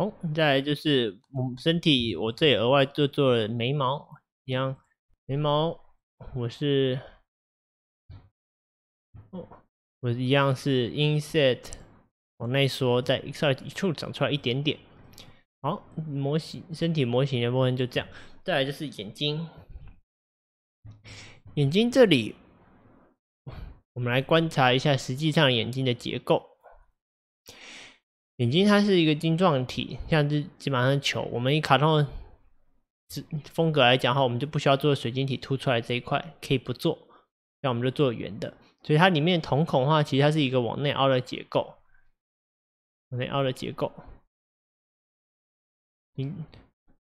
哦，再来就是我们身体，我这里额外做做了眉毛一样，眉毛我是，哦，我一样是 inset，往内缩，在 e X c e 一处长出来一点点。好，模型身体模型的部分就这样。再来就是眼睛，眼睛这里，我们来观察一下实际上眼睛的结构。眼睛它是一个晶状体，像这基本上是球。我们以卡通之风格来讲的话，我们就不需要做水晶体凸出来这一块，可以不做。那我们就做圆的。所以它里面瞳孔的话，其实它是一个往内凹的结构，往内凹的结构。嗯，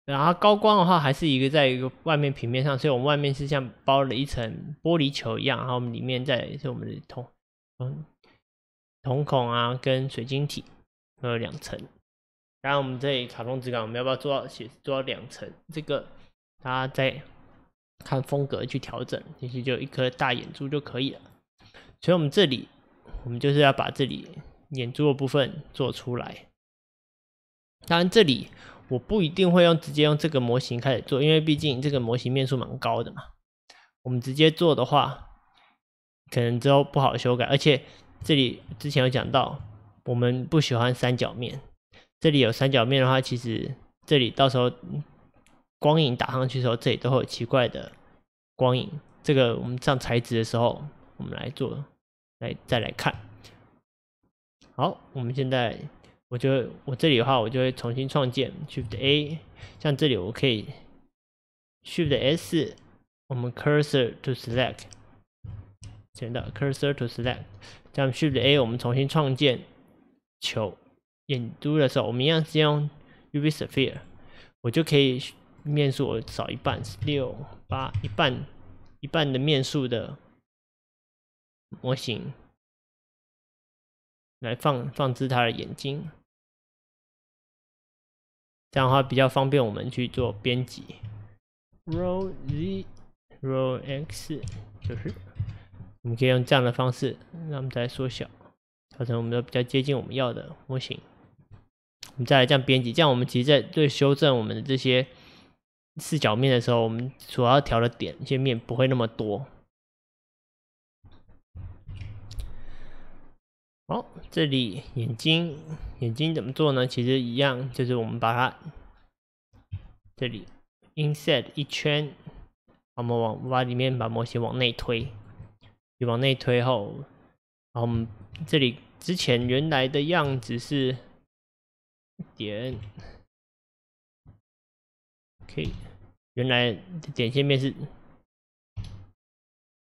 然后高光的话还是一个在一个外面平面上，所以我们外面是像包了一层玻璃球一样。然后我们里面在是我们的瞳，嗯，瞳孔啊跟水晶体。呃，两层。当然，我们这里卡通质感，我们要不要做到写做到两层？这个大家再看风格去调整，其实就一颗大眼珠就可以了。所以，我们这里我们就是要把这里眼珠的部分做出来。当然，这里我不一定会用直接用这个模型开始做，因为毕竟这个模型面数蛮高的嘛。我们直接做的话，可能之后不好修改，而且这里之前有讲到。我们不喜欢三角面，这里有三角面的话，其实这里到时候光影打上去的时候，这里都会有奇怪的光影。这个我们上材质的时候，我们来做，来再来看。好，我们现在，我就我这里的话，我就会重新创建 Shift A，像这里我可以 Shift S，我们 Cursor to Select，选到 Cursor to Select，将 Shift A 我们重新创建。求眼珠的时候，我们一样是用 UV Sphere，我就可以面数我少一半，六八一半一半的面数的模型来放放置它的眼睛，这样的话比较方便我们去做编辑。r o w Z，r o w X，就是我们可以用这样的方式，让我们再缩小。调成我们的比较接近我们要的模型。我们再来这样编辑，这样我们其实在对修正我们的这些四角面的时候，我们主要调的点，这些面不会那么多。好，这里眼睛，眼睛怎么做呢？其实一样，就是我们把它这里 inside 一圈，我们往把里面把模型往内推。往内推后。好，我们这里之前原来的样子是点，可以，原来点线面是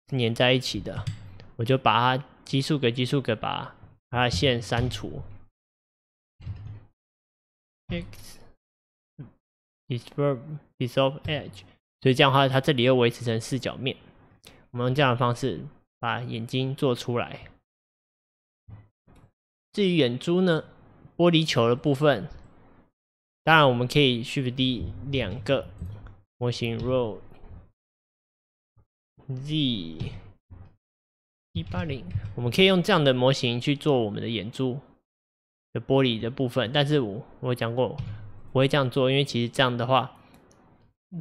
粘在一起的，我就把它奇数给奇数给把把它线删除，X dissolve dissolve edge，所以这样的话，它这里又维持成四角面，我们用这样的方式把眼睛做出来。至于眼珠呢，玻璃球的部分，当然我们可以 shift D 两个模型，roll z 一八零，我们可以用这样的模型去做我们的眼珠的玻璃的部分。但是我我讲过不会这样做，因为其实这样的话，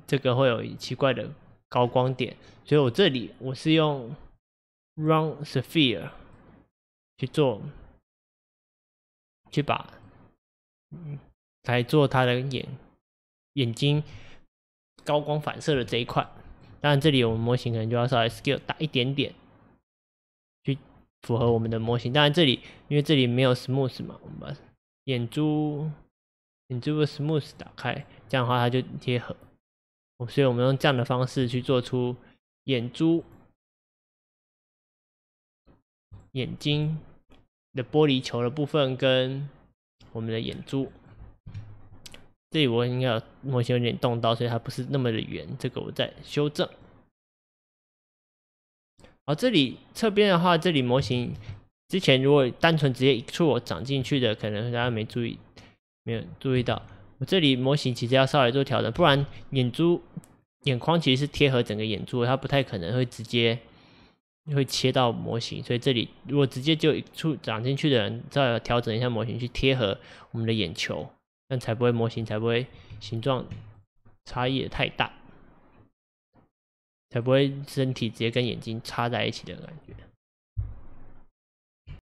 这个会有奇怪的高光点，所以我这里我是用 round sphere 去做。去把，嗯，来做他的眼眼睛高光反射的这一块。当然，这里我们模型可能就要稍微 scale 大一点点，去符合我们的模型。当然，这里因为这里没有 smooth 嘛，我们把眼珠眼珠的 smooth 打开，这样的话它就贴合。所以我们用这样的方式去做出眼珠眼睛。玻璃球的部分跟我们的眼珠，这里我应该模型有点动刀，所以它不是那么的圆。这个我再修正。好，这里侧边的话，这里模型之前如果单纯直接一撮长进去的，可能大家没注意，没有注意到。我这里模型其实要稍微做调整，不然眼珠眼眶其实是贴合整个眼珠，它不太可能会直接。会切到模型，所以这里如果直接就出长进去的人，再调整一下模型去贴合我们的眼球，那才不会模型才不会形状差异太大，才不会身体直接跟眼睛插在一起的感觉。